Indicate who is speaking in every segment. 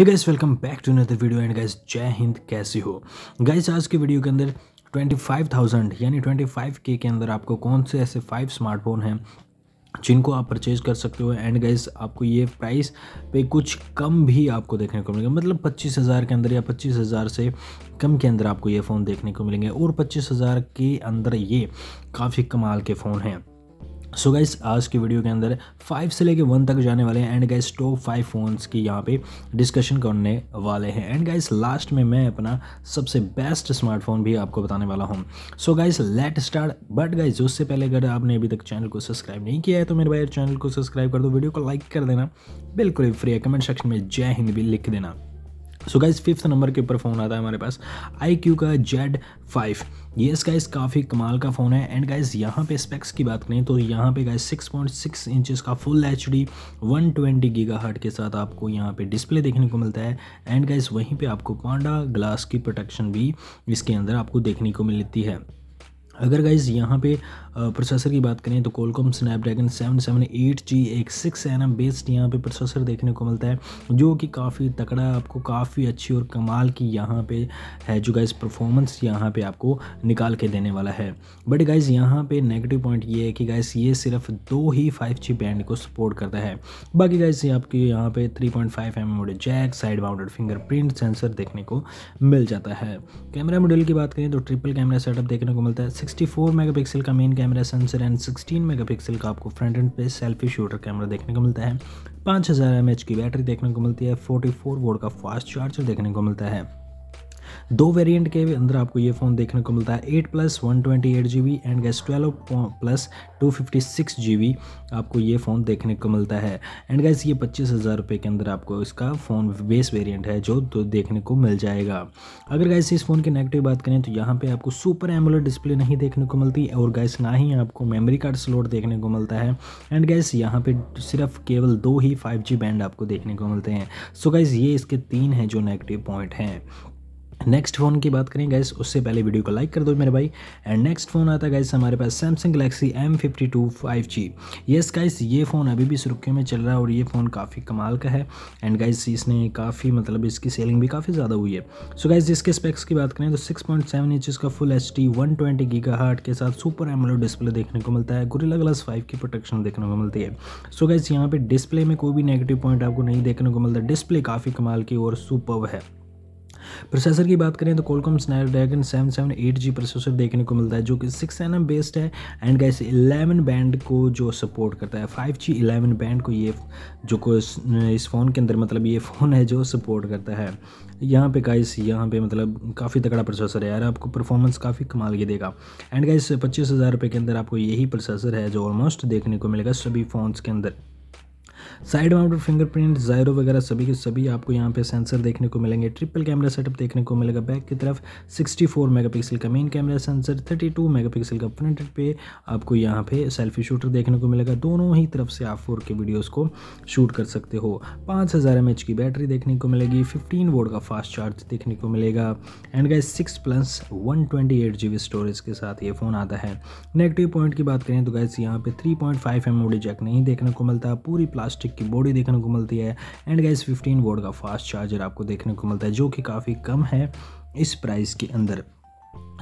Speaker 1: hey guys welcome back to another video and guys जय हिंद कैसे हो गाइस आज के वीडियो के अंदर 25,000 यानी 25 के के अंदर आपको कौन से ऐसे फाइव स्मार्टफोन हैं जिनको आप परचेज़ कर सकते हो एंड गाइस आपको ये प्राइस पे कुछ कम भी आपको देखने को मिलेगा मतलब पच्चीस हज़ार के अंदर या पच्चीस हज़ार से कम के अंदर आपको ये फ़ोन देखने को मिलेंगे और पच्चीस हज़ार के अंदर ये काफ़ी कमाल के फ़ोन हैं सो so गाइस आज के वीडियो के अंदर फाइव से लेके वन तक जाने वाले हैं and guys top five phones की यहाँ पे डिस्कशन करने वाले हैं एंड गाइस लास्ट में मैं अपना सबसे बेस्ट स्मार्टफोन भी आपको बताने वाला हूँ so guys let start but guys उससे पहले अगर आपने अभी तक चैनल को सब्सक्राइब नहीं किया है तो मेरे भाई चैनल को सब्सक्राइब कर दो वीडियो को लाइक कर देना बिल्कुल फ्री है कमेंट सेक्शन में जय हिंद भी लिख देना सो गाइज फिफ्थ नंबर के ऊपर फ़ोन आता है हमारे पास आई क्यू का जेड फाइव ये इस गाइज काफ़ी कमाल का फ़ोन है एंड गाइज यहाँ पे स्पेक्स की बात करें तो यहाँ पे गाइज 6.6 इंचज का full H D one twenty के साथ आपको यहाँ पे डिस्प्ले देखने को मिलता है एंड गाइज वहीं पे आपको पांडा ग्लास की प्रोटेक्शन भी इसके अंदर आपको देखने को मिलती है अगर गाइज यहाँ पे प्रोसेसर की बात करें तो Qualcomm Snapdragon seven seven eight G एक सिक्स एन एम बेस्ड यहाँ पे प्रोसेसर देखने को मिलता है जो कि काफ़ी तकड़ा आपको काफ़ी अच्छी और कमाल की यहाँ पे है जो गाइज़ परफॉर्मेंस यहाँ पे आपको निकाल के देने वाला है बट गाइज़ यहाँ पे नेगेटिव पॉइंट ये है कि गाइज़ ये सिर्फ दो ही फाइव जी बैंड को सपोर्ट करता है बाकी गाइज़ ये आपके यहाँ पे three point five M mode jack side bounded fingerprint sensor देखने को मिल जाता है कैमरा मॉडल की बात करें तो ट्रिपल कैमरा सेटअप देखने को मिलता है सिक्सटी फोर मेगा पिक्सल का main camera sensor and 16 megapixel का आपको फ्रंट एंड पे सेल्फी शूटर कैमरा देखने को मिलता है 5000 हज़ार की बैटरी देखने को मिलती है 44 फोर वोट का फास्ट चार्जर देखने को मिलता है दो वेरिएंट के अंदर आपको ये फ़ोन देखने को मिलता है eight plus one twenty eight G B and guys twelve plus two fifty six G B आपको ये फ़ोन देखने को मिलता है एंड गैस ये पच्चीस हज़ार रुपये के अंदर आपको इसका फ़ोन बेस वेरिएंट है जो तो देखने को मिल जाएगा अगर गैस इस फ़ोन की नेगेटिव बात करें तो यहाँ पर आपको सुपर एमुलर डिस्प्ले नहीं देखने को मिलती और गैस ना ही आपको मेमरी कार्ड स्लोड देखने को मिलता है एंड गैस यहाँ पर सिर्फ केवल दो ही फाइव जी बैंड आपको देखने को मिलते हैं सो so गैस ये इसके तीन हैं जो नेगेटिव पॉइंट हैं नेक्स्ट फ़ोन की बात करें गैस उससे पहले वीडियो को लाइक कर दो मेरे भाई एंड नेक्स्ट फ़ोन आता है गैस हमारे पास Samsung Galaxy M fifty two five G yes guys ये फ़ोन अभी भी सुर्खियों में चल रहा है और ये फ़ोन काफ़ी कमाल का है एंड गाइस इसने काफ़ी मतलब इसकी सेलिंग भी काफ़ी ज़्यादा हुई है सो गाइज जिसके इसके स्पेक्स की बात करें तो सिक्स पॉइंट सेवन इंच का full H D one twenty giga hertz के साथ सुपर एमलो डिस्प्ले देखने को मिलता है गुरिला ग्लास फाइव की प्रोटेक्शन देखने को मिलती है सो गाइज यहाँ पर डिस्प्ले में कोई भी नेगेटिव पॉइंट आपको नहीं देखने को मिलता डिस्प्ले काफ़ी कमाल की और सुपर है प्रोसेसर की बात करें तो Qualcomm Snapdragon seven seven eight G processor देखने को मिलता है जो कि सिक्स एन एम बेस्ड है एंड गैस इलेवन बैंड को जो सपोर्ट करता है फाइव जी इलेवन बैंड को ये जो को इस फ़ोन के अंदर मतलब ये फ़ोन है जो सपोर्ट करता है यहाँ पे गाइस यहाँ पे मतलब काफ़ी तगड़ा प्रोसेसर है यार आपको परफॉर्मेंस काफ़ी कमाल की देगा एंड गाइस पच्चीस हज़ार रुपये के अंदर आपको यही प्रोसेसर है जो ऑलमोस्ट देखने को मिलेगा सभी फ़ोन्स के अंदर साइड माउंटेड फिंगरप्रिंट जायरो वगैरह सभी के सभी आपको यहाँ पे सेंसर देखने को मिलेंगे ट्रिपल कैमरा सेटअप देखने को मिलेगा बैक की तरफ 64 मेगापिक्सल का मेन कैमरा सेंसर 32 मेगापिक्सल का फ्रंट पे आपको यहाँ पे सेल्फी शूटर देखने को मिलेगा दोनों ही तरफ से आप फोर के वीडियोज़ को शूट कर सकते हो पाँच हज़ार की बैटरी देखने को मिलेगी फिफ्टीन वोट का फास्ट चार्ज देखने को मिलेगा and guys six plus one twenty storage के साथ ये फ़ोन आता है नेगेटिव पॉइंट की बात करें तो गैस यहाँ पे three point five M jack नहीं देखने को मिलता पूरी प्लास्टिक प्लास्टिक की बॉडी देखने को मिलती है एंड गैस 15 वोट का फास्ट चार्जर आपको देखने को मिलता है जो कि काफ़ी कम है इस प्राइस के अंदर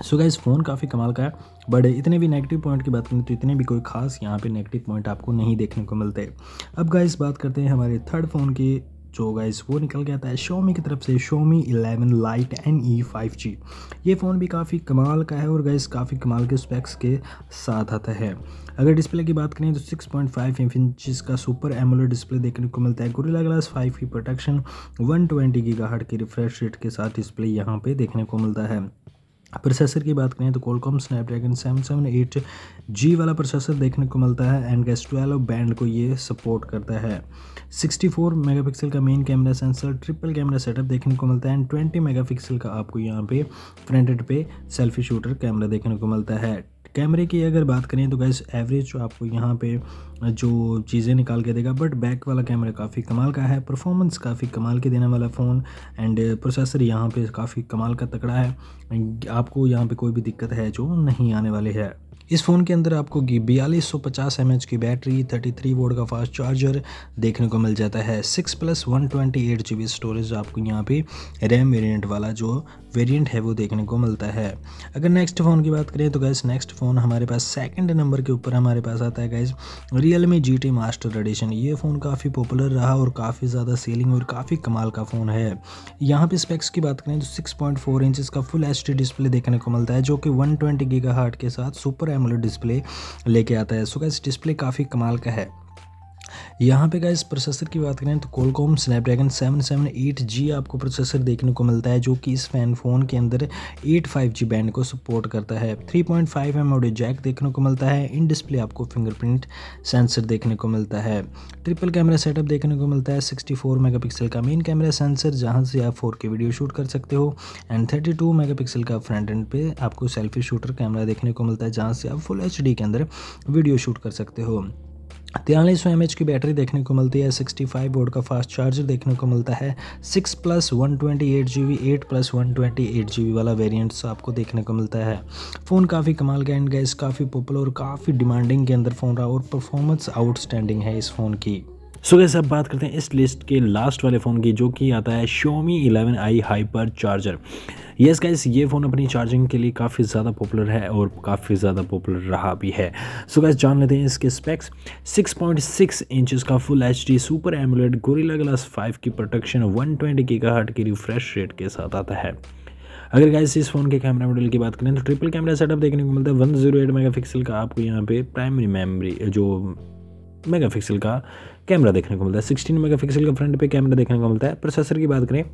Speaker 1: सो गैस फ़ोन काफ़ी कमाल का है बट इतने भी नेगेटिव पॉइंट की बात करें तो इतने भी कोई खास यहाँ पे नेगेटिव पॉइंट आपको नहीं देखने को मिलते अब गाइज बात करते हैं हमारे थर्ड फ़ोन की जो इस वो निकल गया था शोमी की तरफ से Xiaomi 11 lite N E five G ये फ़ोन भी काफ़ी कमाल का है और गैस काफ़ी कमाल के स्पेक्स के साथ आता है अगर डिस्प्ले की बात करें तो 6.5 पॉइंट इंच का सुपर एमोलो डिस्प्ले देखने को मिलता है गुरीला ग्लास 5 की प्रोटेक्शन 120 ट्वेंटी की रिफ्रेश रेट के साथ डिस्प्ले यहाँ पे देखने को मिलता है प्रोसेसर की बात करें तो Qualcomm Snapdragon seven seven eight G वाला प्रोसेसर देखने को मिलता है एंड गैस ट्वेल्व बैंड को ये सपोर्ट करता है 64 मेगापिक्सल का main camera sensor triple camera setup देखने को मिलता है एंड 20 मेगापिक्सल का आपको यहाँ पे फ्रंट पे सेल्फी शूटर कैमरा देखने को मिलता है कैमरे की अगर बात करें तो गैस एवरेज आपको यहाँ पे जो चीज़ें निकाल के देगा बट बैक वाला कैमरा काफ़ी कमाल का है परफॉर्मेंस काफ़ी कमाल के देने वाला फ़ोन एंड प्रोसेसर यहाँ पे काफ़ी कमाल का तकड़ा है आपको यहाँ पे कोई भी दिक्कत है जो नहीं आने वाली है इस फ़ोन के अंदर आपको बयालीस सौ पचास एम एच की बैटरी थर्टी थ्री वोट का फास्ट चार्जर देखने को मिल जाता है six plus one twenty eight G B storage आपको यहाँ पे रैम वेरिएंट वाला जो वेरिएंट है वो देखने को मिलता है अगर नेक्स्ट फ़ोन की बात करें तो गैस नेक्स्ट फ़ोन हमारे पास सेकंड नंबर के ऊपर हमारे पास आता है guys Realme G T master edition ये फ़ोन काफ़ी पॉपुलर रहा और काफ़ी ज़्यादा सेलिंग और काफ़ी कमाल का फ़ोन है यहाँ पे स्पेक्स की बात करें तो सिक्स पॉइंट फोर इंच का फुल एच डी डिस्प्ले देखने को मिलता है जो कि वन ट्वेंटी गीगा हार्ट के साथ सुपर एमोलेड मतलब डिस्प्ले लेके आता है सो गैस डिस्प्ले काफ़ी कमाल का है यहाँ पे गाइस प्रोसेसर की बात करें तो कोलकॉम स्नैपड्रैगन 778G आपको प्रोसेसर देखने को मिलता है जो कि इस फैन फ़ोन के अंदर जी बैंड को सपोर्ट करता है 3.5 एम ऑडियो जैक देखने को मिलता है इन डिस्प्ले आपको फिंगरप्रिंट सेंसर देखने को मिलता है ट्रिपल कैमरा सेटअप देखने को मिलता है सिक्सटी फोर का मेन कैमरा सेंसर जहाँ से आप फोर वीडियो शूट कर सकते हो एंड 32 मेगापिक्सल का फ्रंट एंड पे आपको सेल्फी शूटर कैमरा देखने को मिलता है जहाँ से आप फुल एच के अंदर वीडियो शूट कर सकते हो तिरालीस सौ की बैटरी देखने को मिलती है 65 फाइव वोट का फास्ट चार्जर देखने को मिलता है 6 plus one twenty eight G B eight plus one twenty eight G B वाला वेरियंट्स आपको देखने को मिलता है फ़ोन काफ़ी कमाल का एंड गैस काफ़ी पॉपुलर और काफ़ी डिमांडिंग के अंदर फ़ोन रहा और परफॉर्मेंस आउटस्टैंडिंग है इस फ़ोन की सो so, अब बात करते हैं इस लिस्ट के लास्ट वाले फ़ोन की जो कि आता है Xiaomi 11i hyper charger yes guys ये फ़ोन अपनी चार्जिंग के लिए काफ़ी ज़्यादा पॉपुलर है और काफ़ी ज़्यादा पॉपुलर रहा भी है सो so, जान लेते हैं इसके स्पेक्स 6.6 इंचेस का full H D super AMOLED Gorilla glass 5 की प्रोटेक्शन 120 ट्वेंटी की रिफ्रेश रेट के साथ आता है अगर गाइस इस फोन के कैमरा मॉडल की बात करें तो ट्रिपल कैमरा सेटअप देखने को मिलता है one zero eight mega pixel का आपको यहाँ पे प्राइमरी मेमरी जो मेगा पिक्सल का कैमरा देखने को मिलता है सिक्सटीन मेगा पिक्सल का फ्रंट पे कैमरा देखने को मिलता है प्रोसेसर की बात करें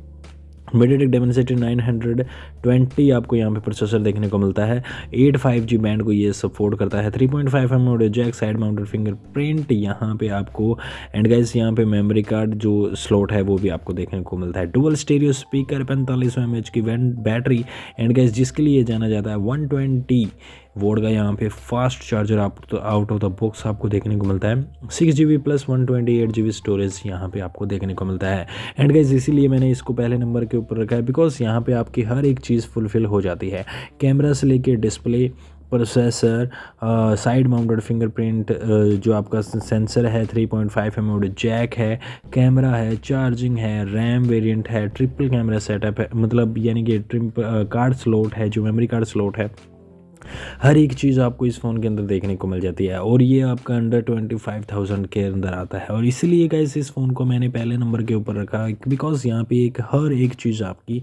Speaker 1: नाइन हंड्रेड ट्वेंटी आपको यहाँ पे प्रोसेसर देखने को मिलता है एट फाइव जी बैंड को ये सपोर्ट करता है three point five M audio jack side mounted print यहाँ पे आपको एंड गाइस यहाँ पे मेमोरी कार्ड जो स्लॉट है वो भी आपको देखने को मिलता है डुबल स्टेरियो स्पीकर पैंतालीस एम एच की बैटरी एंड गाइस जिसके लिए जाना जाता है वन ट्वेंटी वोड का यहाँ पे फास्ट चार्जर आप तो आउट ऑफ द बॉक्स आपको देखने को मिलता है six G B plus one twenty eight G B storage यहाँ पर आपको देखने को मिलता है एंड गाइज इसीलिए मैंने इसको पहले नंबर के ऊपर रखा है बिकॉज यहाँ पर आपकी हर एक चीज़ फुलफिल हो जाती है कैमरा से लेके display processor side mounted fingerprint जो आपका सेंसर है 3.5 पॉइंट एम जैक है कैमरा है चार्जिंग है रैम वेरिएंट है ट्रिपल कैमरा सेटअप है मतलब यानी कि ट्रिप कार्ड स्लॉट है जो मेमोरी कार्ड स्लॉट है हर एक चीज़ आपको इस फ़ोन के अंदर देखने को मिल जाती है और ये आपका अंडर ट्वेंटी फाइव थाउजेंड के अंदर आता है और इसलिए गाइस इस फ़ोन को मैंने पहले नंबर के ऊपर रखा बिकॉज़ यहाँ पे एक हर एक चीज़ आपकी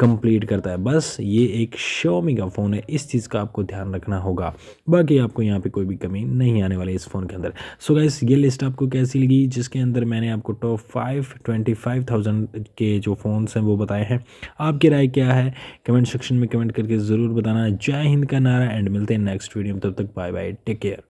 Speaker 1: कंप्लीट करता है बस ये एक शोमी का फ़ोन है इस चीज़ का आपको ध्यान रखना होगा बाकी आपको यहाँ पर कोई भी कमी नहीं आने वाली इस फ़ोन के अंदर सो so गाइस ये लिस्ट आपको कैसी लगी जिसके अंदर मैंने आपको top five twenty five thousand के जो फ़ोन हैं वो बताए हैं आपकी राय क्या है कमेंट सेक्शन में कमेंट करके ज़रूर बताना जय हिंद का नारा एंड मिलते हैं नेक्स्ट वीडियो में तब तक बाय बाय टेक केयर